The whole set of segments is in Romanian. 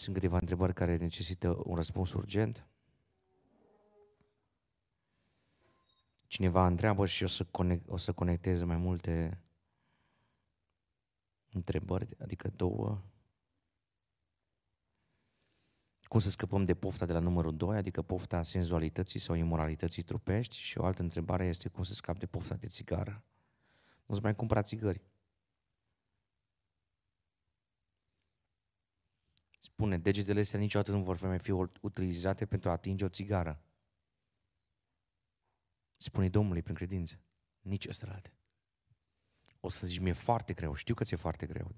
Sunt câteva întrebări care necesită un răspuns urgent. Cineva întreabă și o să, conect, o să conecteze mai multe întrebări, adică două. Cum să scăpăm de pofta de la numărul 2, adică pofta senzualității sau imoralității trupești? Și o altă întrebare este cum să scap de pofta de țigară. Nu-ți mai cumpăra țigări. spune, degetele astea niciodată nu vor mai fi utilizate pentru a atinge o țigară. Spune Domnului prin credință, nici o strădate. O să zici, mi-e foarte greu, știu că ți-e foarte greu.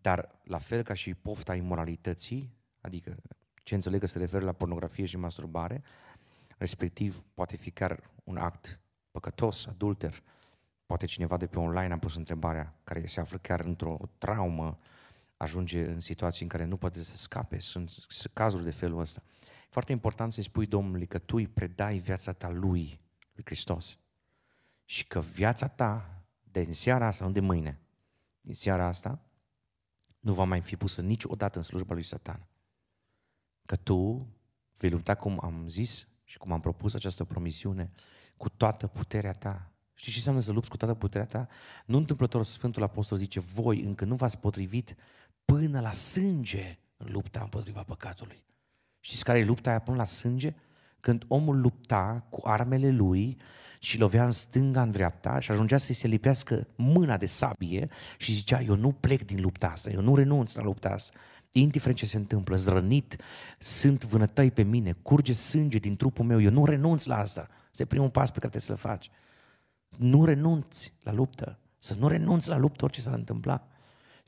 Dar la fel ca și pofta imoralității, adică ce înțeleg că se referă la pornografie și masturbare, respectiv poate fi chiar un act păcătos, adulter. Poate cineva de pe online a pus întrebarea care se află chiar într-o traumă uh, ajunge în situații în care nu poate să scape. Sunt cazuri de felul ăsta. Foarte important să-i spui Domnului că tu îi predai viața ta lui, lui Hristos. Și că viața ta de seara asta, nu de mâine, din seara asta, nu va mai fi pusă niciodată în slujba lui Satan. Că tu vei lupta cum am zis și cum am propus această promisiune, cu toată puterea ta. Știi ce înseamnă să lupți cu toată puterea ta? Nu întâmplător Sfântul Apostol zice, voi încă nu v-ați potrivit până la sânge în lupta împotriva păcatului. Știți care e lupta aia până la sânge? Când omul lupta cu armele lui și lovea în stânga, în dreapta și ajungea să-i se lipească mâna de sabie și zicea, eu nu plec din lupta asta, eu nu renunț la lupta asta. Indiferent ce se întâmplă, zrănit, sunt vânătăi pe mine, curge sânge din trupul meu, eu nu renunț la asta. Este primul pas pe care trebuie să-l faci. Nu renunți la luptă, să nu renunți la luptă orice s-ar întâmpla.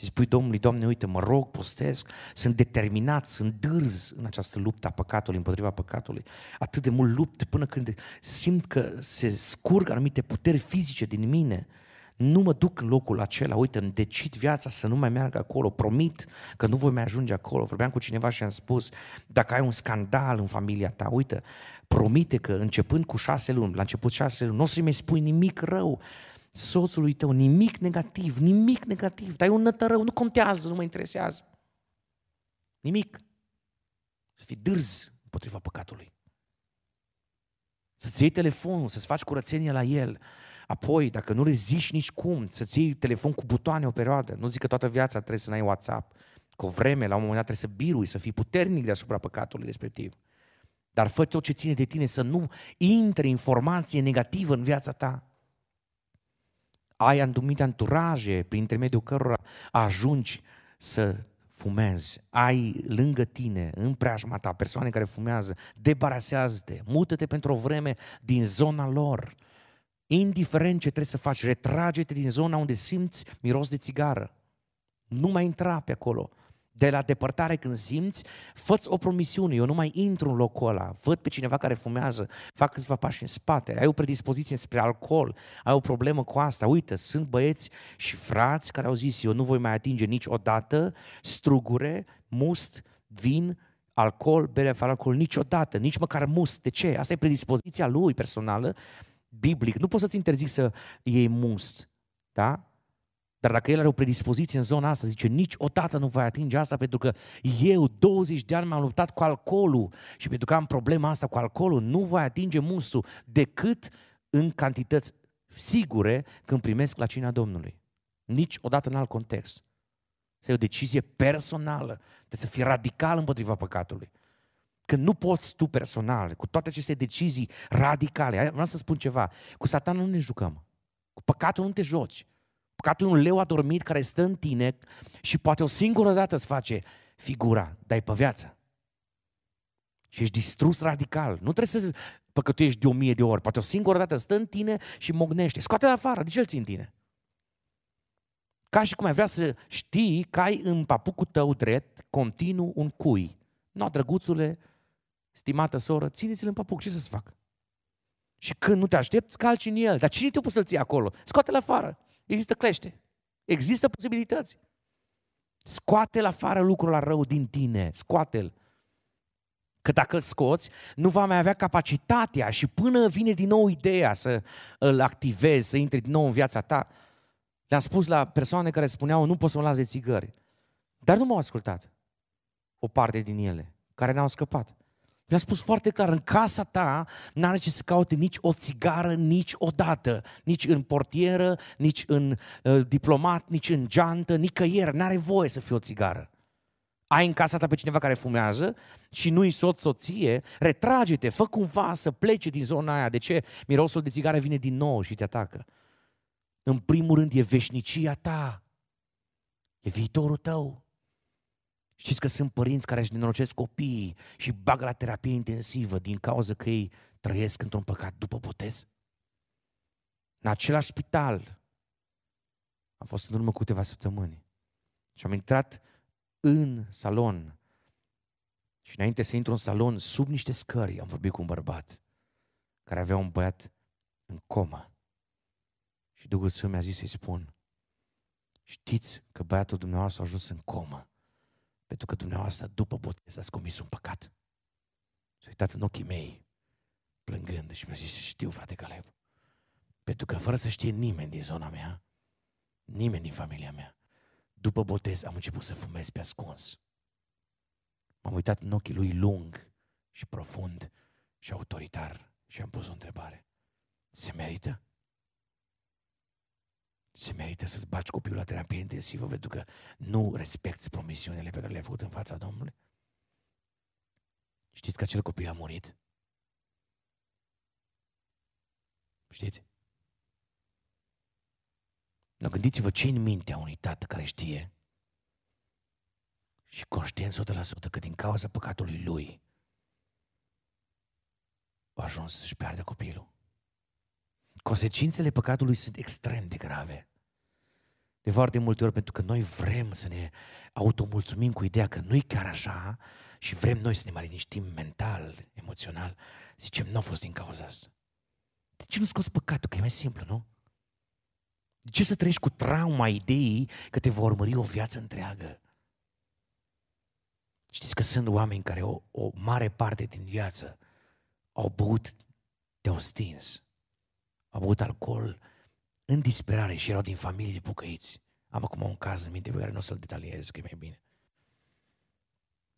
Și spui Domnului, Doamne, uite, mă rog, postesc, sunt determinat, sunt dârz în această luptă a păcatului, împotriva păcatului. Atât de mult lupt până când simt că se scurg anumite puteri fizice din mine. Nu mă duc în locul acela, uite, îmi decid viața să nu mai meargă acolo, promit că nu voi mai ajunge acolo. Vorbeam cu cineva și am spus, dacă ai un scandal în familia ta, uite, promite că începând cu șase luni, la început șase luni, nu o să-i mai spui nimic rău, soțului tău, nimic negativ, nimic negativ, dar e un nătărău, nu contează, nu mă interesează. Nimic. Să fii dârz împotriva păcatului. Să-ți iei telefonul, să-ți faci curățenie la el. Apoi, dacă nu reziști nici cum, să-ți iei telefon cu butoane o perioadă. Nu zic că toată viața trebuie să n-ai WhatsApp. Cu o vreme, la un moment dat trebuie să birui, să fii puternic deasupra păcatului respectiv. Dar fă tot ce ține de tine, să nu intre informație negativă în viața ta ai anumite anturaje prin intermediul cărora ajungi să fumezi, ai lângă tine, în preajma ta, persoane care fumează, debarasează-te, mută-te pentru o vreme din zona lor. Indiferent ce trebuie să faci, retrage-te din zona unde simți miros de țigară. Nu mai intra pe acolo de la depărtare când simți, făți o promisiune, eu nu mai intru în locul ăla, văd pe cineva care fumează, fac câțiva pași în spate, ai o predispoziție spre alcool, ai o problemă cu asta, uite, sunt băieți și frați care au zis, eu nu voi mai atinge niciodată strugure, must, vin, alcool, bere fără alcool, niciodată, nici măcar must. De ce? Asta e predispoziția lui personală, biblic. Nu poți să-ți interzic să iei must, da? Dar dacă el are o predispoziție în zona asta, zice, niciodată nu voi atinge asta pentru că eu 20 de ani m-am luptat cu alcoolul și pentru că am problema asta cu alcoolul, nu voi atinge musul decât în cantități sigure când primesc la cina Domnului. Niciodată în alt context. Este o decizie personală. Trebuie să fii radical împotriva păcatului. Când nu poți tu personal, cu toate aceste decizii radicale, vreau să spun ceva, cu satanul nu ne jucăm. Cu păcatul nu te joci ca tu un leu adormit care stă în tine și poate o singură dată îți face figura, dai pe viață. Și ești distrus radical. Nu trebuie să păcătuiești de o mie de ori. Poate o singură dată stă în tine și mognește. Scoate de afară, de ce îl ții în tine? Ca și cum ai vrea să știi că ai în papucul tău drept continuu un cui. Nu, no, drăguțule, stimată soră, țineți-l în papuc, ce să-ți fac? Și când nu te aștepți, calci în el. Dar cine te-a pus să-l ții acolo? Scoate-l afară există clește, există posibilități. Scoate-l afară lucrul la rău din tine, scoate-l. Că dacă îl scoți, nu va mai avea capacitatea și până vine din nou ideea să îl activezi, să intri din nou în viața ta. Le-am spus la persoane care spuneau, nu pot să mă las de țigări. Dar nu m-au ascultat o parte din ele, care n-au scăpat. Mi-a spus foarte clar, în casa ta n-are ce să caute nici o țigară dată, nici în portieră, nici în uh, diplomat, nici în geantă, nicăieri, n-are voie să fie o țigară. Ai în casa ta pe cineva care fumează și nu-i soț, soție, retrage-te, fă cumva să plece din zona aia. De ce? Mirosul de țigară vine din nou și te atacă. În primul rând e veșnicia ta, e viitorul tău. Știți că sunt părinți care își nenorocesc copiii și bagă la terapie intensivă din cauza că ei trăiesc într-un păcat după botez? În același spital am fost în urmă cu câteva săptămâni și am intrat în salon și înainte să intru în salon, sub niște scări, am vorbit cu un bărbat care avea un băiat în comă. Și Duhul Sfânt mi-a zis să-i spun, știți că băiatul dumneavoastră a ajuns în comă pentru că dumneavoastră, după botez, ați comis un păcat. Și uitat în ochii mei, plângând, și mi-a zis, știu, frate Caleb, pentru că fără să știe nimeni din zona mea, nimeni din familia mea, după botez am început să fumez pe ascuns. M-am uitat în ochii lui lung și profund și autoritar și am pus o întrebare. Se merită? se merită să-ți baci copilul la terapie intensivă pentru că nu respecti promisiunile pe care le-ai făcut în fața Domnului? Știți că acel copil a murit? Știți? Nu gândiți-vă ce în mintea unui tată care știe și conștient 100% că din cauza păcatului lui a ajuns să-și piardă copilul. Consecințele păcatului sunt extrem de grave. De foarte multe ori, pentru că noi vrem să ne automulțumim cu ideea că nu-i chiar așa și vrem noi să ne mai liniștim mental, emoțional, zicem, nu a fost din cauza asta. De ce nu scoți păcatul? Că e mai simplu, nu? De ce să trăiești cu trauma ideii că te vor urmări o viață întreagă? Știți că sunt oameni care o, o mare parte din viață au băut, te-au stins au băut alcool în disperare și erau din familie de pucăiți. Am acum un caz în minte pe care nu o să-l detaliez, că e mai bine.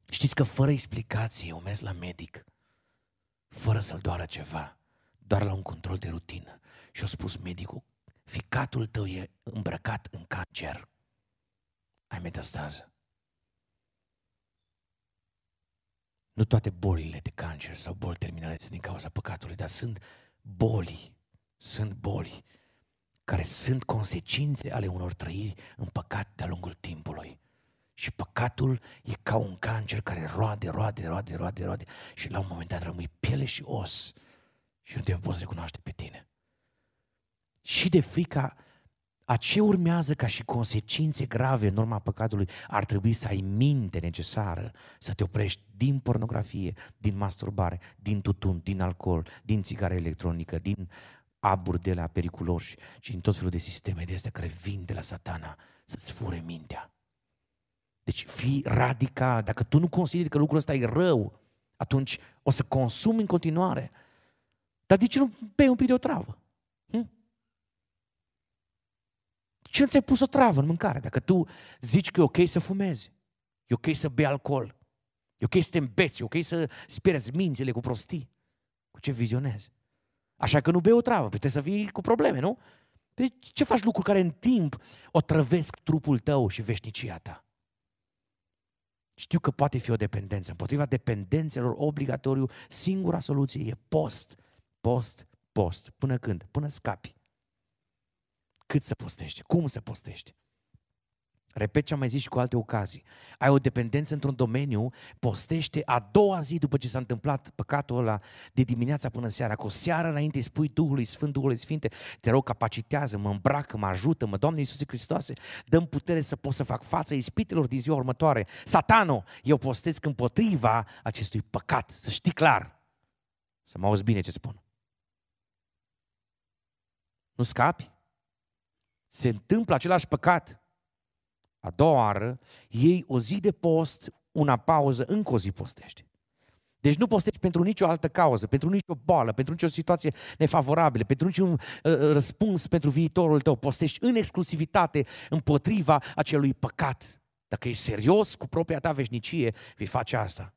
Știți că fără explicație eu mers la medic, fără să-l doară ceva, doar la un control de rutină. Și a spus medicul, ficatul tău e îmbrăcat în cancer. Ai metastază. Nu toate bolile de cancer sau boli terminale sunt din cauza păcatului, dar sunt boli sunt boli care sunt consecințe ale unor trăiri în păcat de-a lungul timpului. Și păcatul e ca un cancer care roade, roade, roade, roade, roade și la un moment dat rămâi piele și os și nu te poți recunoaște pe tine. Și de frica a ce urmează ca și consecințe grave în urma păcatului, ar trebui să ai minte necesară să te oprești din pornografie, din masturbare, din tutun, din alcool, din țigară electronică, din aburi de la periculoși, ci în tot felul de sisteme de astea care vin de la satana să-ți fure mintea. Deci fii radical. Dacă tu nu consideri că lucrul ăsta e rău, atunci o să consumi în continuare. Dar de ce nu bei un pic de o travă? Hm? Ce nu ți-ai pus o travă în mâncare? Dacă tu zici că e ok să fumezi, e ok să bei alcool, e ok să te îmbeți, e ok să spierzi mințile cu prostii, cu ce vizionezi? Așa că nu bei o travă, puteți să vii cu probleme, nu? Deci ce faci lucruri care în timp o trăvesc trupul tău și veșnicia ta? Știu că poate fi o dependență. Împotriva dependențelor obligatoriu, singura soluție e post, post, post. Până când? Până scapi. Cât să postești? Cum să postești? Repet ce am mai zis și cu alte ocazii. Ai o dependență într-un domeniu, postește a doua zi după ce s-a întâmplat păcatul ăla de dimineața până seara, cu o seară înainte îi spui Duhului Sfânt, Duhului Sfinte, te rog, capacitează, mă îmbracă, mă ajută, mă, Doamne Iisuse Hristoase, dăm putere să pot să fac față ispitelor din ziua următoare. Satano, eu postez împotriva acestui păcat, să știi clar. Să mă auzi bine ce spun. Nu scapi? Se întâmplă același păcat a doua oară, iei o zi de post, una pauză, încă o zi postești. Deci nu postești pentru nicio altă cauză, pentru nicio boală, pentru nicio situație nefavorabilă, pentru niciun uh, uh răspuns pentru viitorul tău. Postești în exclusivitate împotriva acelui păcat. Dacă ești serios cu propria ta veșnicie, vei face asta.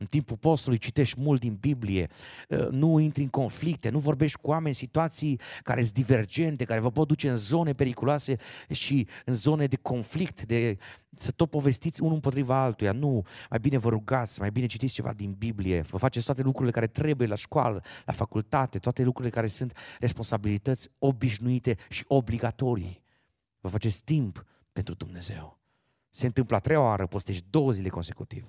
În timpul postului citești mult din Biblie, ă, nu intri în conflicte, nu vorbești cu oameni în situații care sunt divergente, care vă pot duce în zone periculoase și în zone de conflict, de să tot povestiți unul împotriva altuia. Nu, mai bine vă rugați, mai bine citiți ceva din Biblie, vă faceți toate lucrurile care trebuie la școală, la facultate, toate lucrurile care sunt responsabilități obișnuite și obligatorii. Vă faceți timp pentru Dumnezeu. Se întâmplă a treia oară, postești două zile consecutiv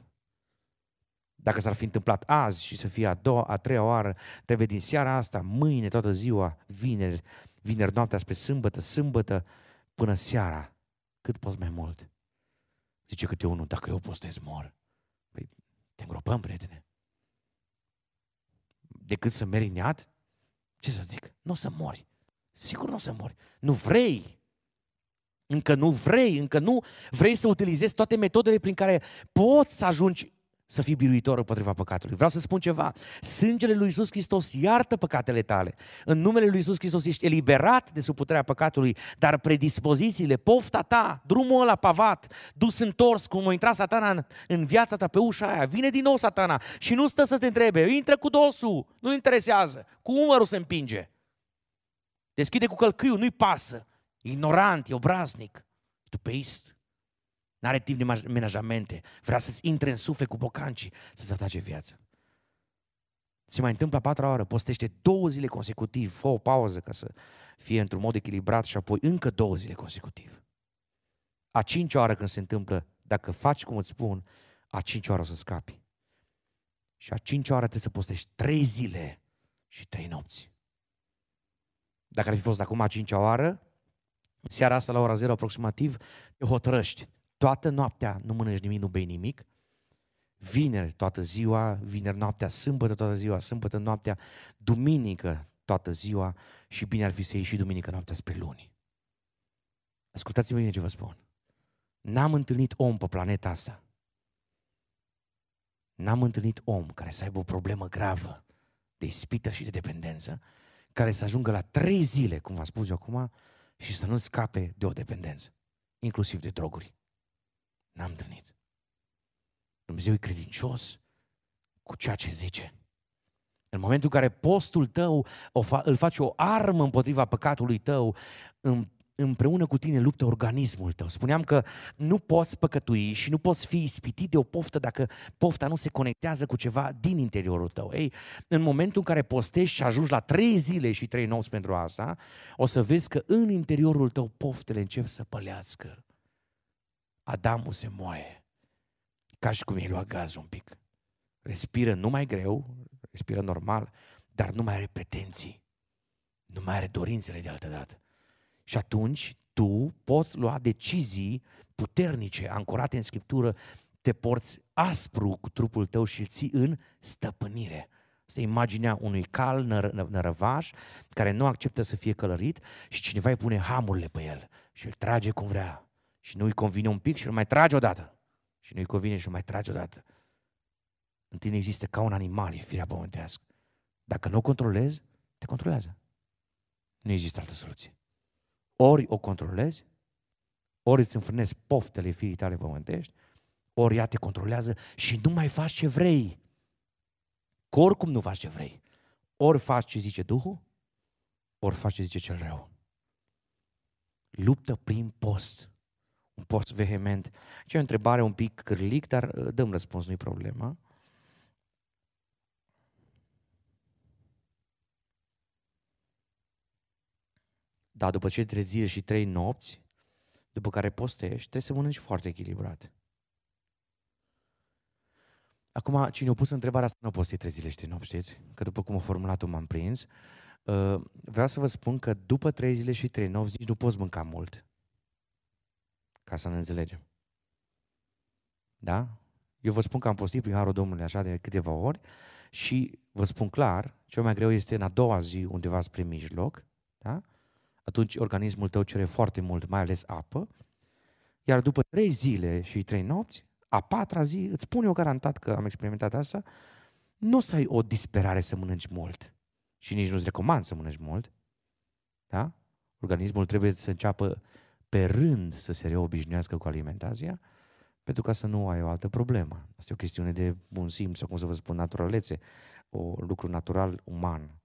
dacă s-ar fi întâmplat azi și să fie a doua, a treia oară, trebuie din seara asta, mâine, toată ziua, vineri, vineri noaptea spre sâmbătă, sâmbătă, până seara, cât poți mai mult. Zice câte unul, dacă eu postez, mor. Păi, te îngropăm, prietene. Decât să meri neat, ce să zic? Nu o să mori. Sigur nu o să mori. Nu vrei. Încă nu vrei, încă nu vrei să utilizezi toate metodele prin care poți să ajungi să fii biruitor împotriva păcatului. Vreau să spun ceva. Sângele lui Iisus Hristos iartă păcatele tale. În numele lui Iisus Hristos ești eliberat de sub puterea păcatului, dar predispozițiile, pofta ta, drumul ăla pavat, dus întors, cum a intrat satana în, în viața ta pe ușa aia, vine din nou satana și nu stă să te întrebe, intră cu dosul, nu interesează, cu umărul se împinge. Deschide cu călcâiul, nu-i pasă. Ignorant, e obraznic, tupeist. N-are timp de menajamente. Vrea să-ți intre în suflet cu bocanci, să-ți atace viața. Se mai întâmplă a patra oară, postește două zile consecutiv, fă o pauză ca să fie într-un mod echilibrat și apoi încă două zile consecutiv. A cincea oară când se întâmplă, dacă faci cum îți spun, a cincea oară o să scapi. Și a cincea oară trebuie să postești trei zile și trei nopți. Dacă ar fi fost acum a cincea oară, seara asta la ora 0 aproximativ, te hotărăști toată noaptea nu mănânci nimic, nu bei nimic, vineri toată ziua, vineri noaptea, sâmbătă toată ziua, sâmbătă noaptea, duminică toată ziua și bine ar fi să iei și duminică noaptea spre luni. Ascultați-mă bine ce vă spun. N-am întâlnit om pe planeta asta. N-am întâlnit om care să aibă o problemă gravă de ispită și de dependență, care să ajungă la trei zile, cum v-am spus eu acum, și să nu scape de o dependență, inclusiv de droguri. N-am întâlnit. Dumnezeu e credincios cu ceea ce zice. În momentul în care postul tău îl face o armă împotriva păcatului tău, împreună cu tine luptă organismul tău. Spuneam că nu poți păcătui și nu poți fi ispitit de o poftă dacă pofta nu se conectează cu ceva din interiorul tău. Ei, în momentul în care postești și ajungi la trei zile și trei nopți pentru asta, o să vezi că în interiorul tău poftele încep să pălească. Adamul se moaie. Ca și cum i-ai luat un pic. Respiră nu mai greu, respiră normal, dar nu mai are pretenții. Nu mai are dorințele de altă dată. Și atunci tu poți lua decizii puternice, ancorate în Scriptură, te porți aspru cu trupul tău și îl ții în stăpânire. e imaginea unui cal nă- nărăvaș care nu acceptă să fie călărit și cineva îi pune hamurile pe el și îl trage cum vrea și nu-i convine un pic și îl mai trage odată. Și nu-i convine și îl mai trage odată. În tine există ca un animal, e firea pământească. Dacă nu o controlezi, te controlează. Nu există altă soluție. Ori o controlezi, ori îți înfrânezi poftele firii tale pământești, ori ea te controlează și nu mai faci ce vrei. Că oricum nu faci ce vrei. Ori faci ce zice Duhul, ori faci ce zice cel rău. Luptă prin post un post vehement. Ce e o întrebare un pic cârlic, dar uh, dăm răspuns, nu-i problema. Da, după ce trei zile și trei nopți, după care postești, trebuie să mănânci foarte echilibrat. Acum, cine a pus întrebarea asta, nu a postit poți trei zile și trei nopți, știți? Că după cum a formulat-o m-am prins. Uh, vreau să vă spun că după trei zile și trei nopți nici nu poți mânca mult. Ca să ne înțelegem. Da? Eu vă spun că am postit prin Harul Domnului așa de câteva ori și vă spun clar, cel mai greu este în a doua zi undeva spre mijloc, da? atunci organismul tău cere foarte mult, mai ales apă, iar după trei zile și trei nopți, a patra zi, îți spun eu garantat că am experimentat asta, nu o să ai o disperare să mănânci mult. Și nici nu-ți recomand să mănânci mult. Da? Organismul trebuie să înceapă pe rând să se reobișnuiască cu alimentația, pentru ca să nu ai o altă problemă. Asta e o chestiune de bun simț sau, cum să vă spun, naturalețe, o lucru natural uman.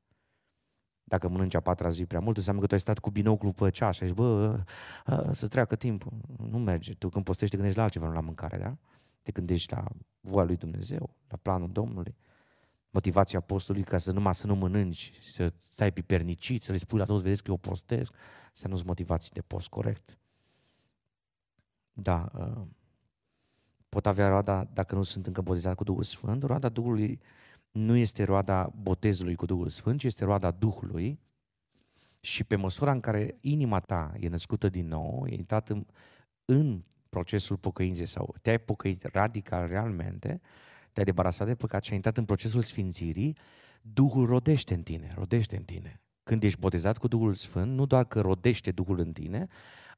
Dacă mănânci a patra zi prea mult, înseamnă că tu ai stat cu binoclu pe ceas și ai a, a, să treacă timpul. Nu merge. Tu când postești te gândești la altceva, nu la mâncare, da? Te gândești la voia lui Dumnezeu, la planul Domnului motivația postului ca să numai să nu mănânci, să stai pipernicit, să le spui la toți, vedeți că eu postez, să nu-ți motivații de post corect. Da, ă, pot avea roada, dacă nu sunt încă botezat cu Duhul Sfânt, roada Duhului nu este roada botezului cu Duhul Sfânt, ci este roada Duhului și pe măsura în care inima ta e născută din nou, e intrat în, în procesul pocăinței sau te-ai pocăit radical realmente, te-ai debarasat de păcat și ai intrat în procesul sfințirii, Duhul rodește în tine, rodește în tine. Când ești botezat cu Duhul Sfânt, nu doar că rodește Duhul în tine,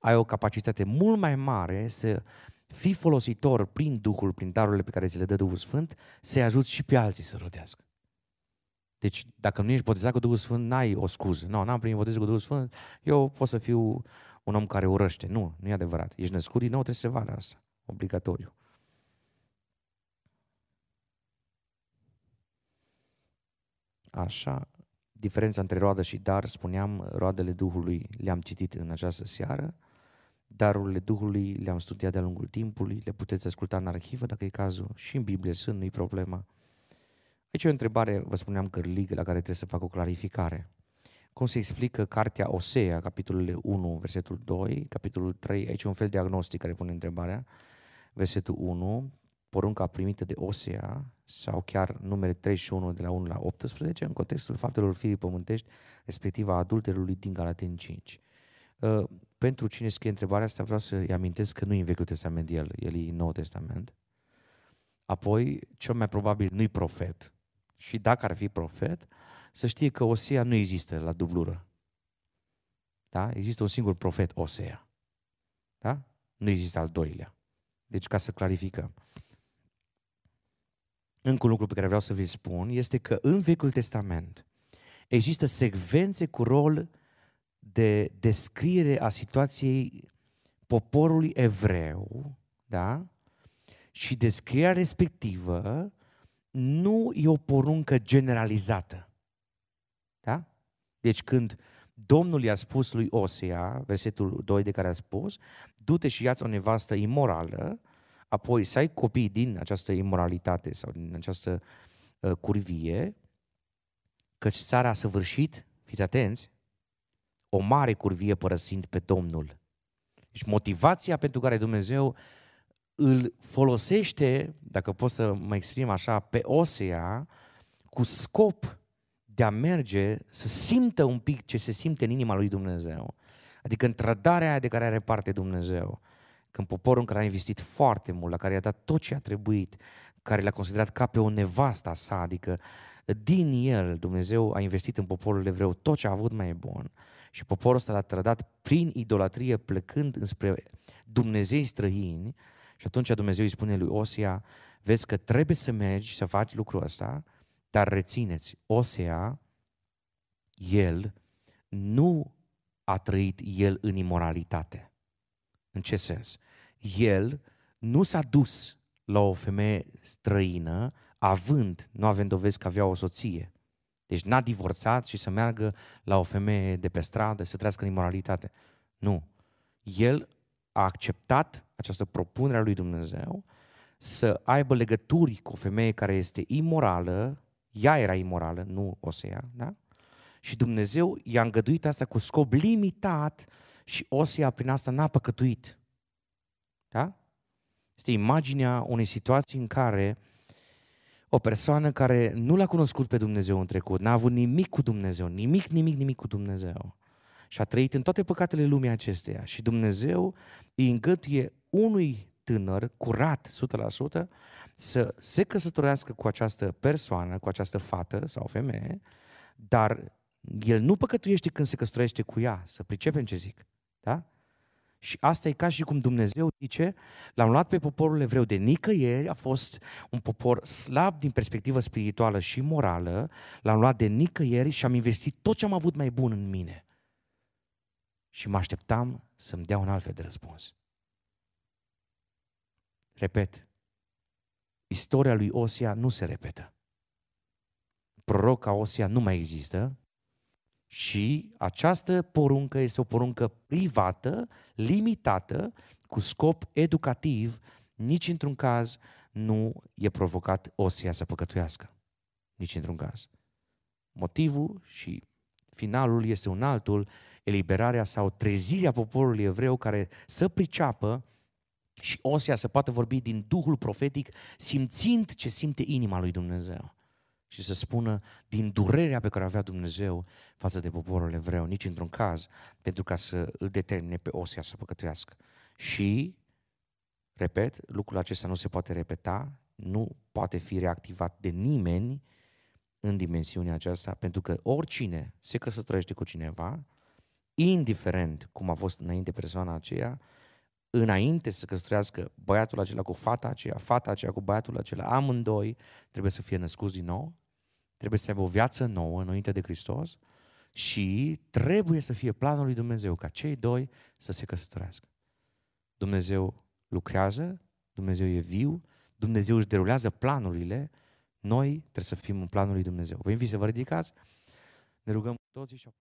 ai o capacitate mult mai mare să fii folositor prin Duhul, prin darurile pe care ți le dă Duhul Sfânt, să-i ajuți și pe alții să rodească. Deci, dacă nu ești botezat cu Duhul Sfânt, n-ai o scuză. Nu, no, n-am primit botezul cu Duhul Sfânt, eu pot să fiu un om care urăște. Nu, nu e adevărat. Ești născut din nou, trebuie să se vadă asta. Obligatoriu. Așa, diferența între roadă și dar, spuneam, roadele Duhului le-am citit în această seară, darurile Duhului le-am studiat de-a lungul timpului, le puteți asculta în arhivă dacă e cazul, și în Biblie sunt, nu-i problema. Aici e o întrebare, vă spuneam, cărligă, la care trebuie să fac o clarificare. Cum se explică cartea Osea, capitolul 1, versetul 2, capitolul 3, aici e un fel de agnostic care pune întrebarea, versetul 1, porunca primită de Osea, sau chiar numele 31 de la 1 la 18 în contextul faptelor firii pământești, respectiv a adulterului din Galaten 5. Uh, pentru cine scrie întrebarea asta, vreau să-i amintesc că nu e în Vechiul Testament el, el e în Noul Testament. Apoi, cel mai probabil nu-i profet. Și dacă ar fi profet, să știe că Osea nu există la dublură. Da? Există un singur profet, Osea. Da? Nu există al doilea. Deci, ca să clarificăm. Încă un lucru pe care vreau să vi-l spun este că în Vechiul Testament există secvențe cu rol de descriere a situației poporului evreu, da? Și descrierea respectivă nu e o poruncă generalizată. Da? Deci când Domnul i-a spus lui Osea, versetul 2 de care a spus, du-te și ia-ți o nevastă imorală, Apoi să ai copii din această imoralitate sau din această uh, curvie, căci țara a săvârșit, fiți atenți, o mare curvie părăsind pe Domnul. Deci motivația pentru care Dumnezeu îl folosește, dacă pot să mă exprim așa, pe Osea, cu scop de a merge să simtă un pic ce se simte în inima lui Dumnezeu. Adică în trădarea aia de care are parte Dumnezeu. Când poporul în care a investit foarte mult, la care i-a dat tot ce a trebuit, care l-a considerat ca pe o nevasta sa, adică din el Dumnezeu a investit în poporul evreu tot ce a avut mai bun și poporul ăsta l-a trădat prin idolatrie plecând înspre Dumnezei străini și atunci Dumnezeu îi spune lui Osea, vezi că trebuie să mergi să faci lucrul ăsta, dar rețineți, Osea, el nu a trăit el în imoralitate. În ce sens? El nu s-a dus la o femeie străină având, nu avem dovezi că avea o soție. Deci n-a divorțat și să meargă la o femeie de pe stradă, să trăiască în imoralitate. Nu. El a acceptat această propunere a lui Dumnezeu să aibă legături cu o femeie care este imorală, ea era imorală, nu o ia, da? Și Dumnezeu i-a îngăduit asta cu scop limitat și Osia prin asta n-a păcătuit. Da? Este imaginea unei situații în care o persoană care nu l-a cunoscut pe Dumnezeu în trecut, n-a avut nimic cu Dumnezeu, nimic, nimic, nimic cu Dumnezeu, și a trăit în toate păcatele lumii acesteia și Dumnezeu îi îngătuie unui tânăr curat 100% să se căsătorească cu această persoană, cu această fată sau femeie, dar el nu păcătuiește când se căsătorește cu ea, să pricepem ce zic. Da? Și asta e ca și cum Dumnezeu zice, l-am luat pe poporul evreu de nicăieri, a fost un popor slab din perspectivă spirituală și morală, l-am luat de nicăieri și am investit tot ce am avut mai bun în mine. Și mă așteptam să-mi dea un alt fel de răspuns. Repet, istoria lui Osia nu se repetă. Proroca Osia nu mai există, și această poruncă este o poruncă privată, limitată, cu scop educativ, nici într-un caz nu e provocat Osia să păcătuiască. Nici într-un caz. Motivul și finalul este un altul, eliberarea sau trezirea poporului evreu care să priceapă și Osia să poată vorbi din duhul profetic, simțind ce simte inima lui Dumnezeu și să spună din durerea pe care avea Dumnezeu față de poporul evreu, nici într-un caz, pentru ca să îl determine pe Osia să păcătuiască. Și, repet, lucrul acesta nu se poate repeta, nu poate fi reactivat de nimeni în dimensiunea aceasta, pentru că oricine se căsătorește cu cineva, indiferent cum a fost înainte persoana aceea, înainte să căsătorească băiatul acela cu fata aceea, fata aceea cu băiatul acela, amândoi trebuie să fie născuți din nou, trebuie să aibă o viață nouă înainte de Hristos și trebuie să fie planul lui Dumnezeu ca cei doi să se căsătorească. Dumnezeu lucrează, Dumnezeu e viu, Dumnezeu își derulează planurile, noi trebuie să fim în planul lui Dumnezeu. Vă invit să vă ridicați, ne rugăm toți și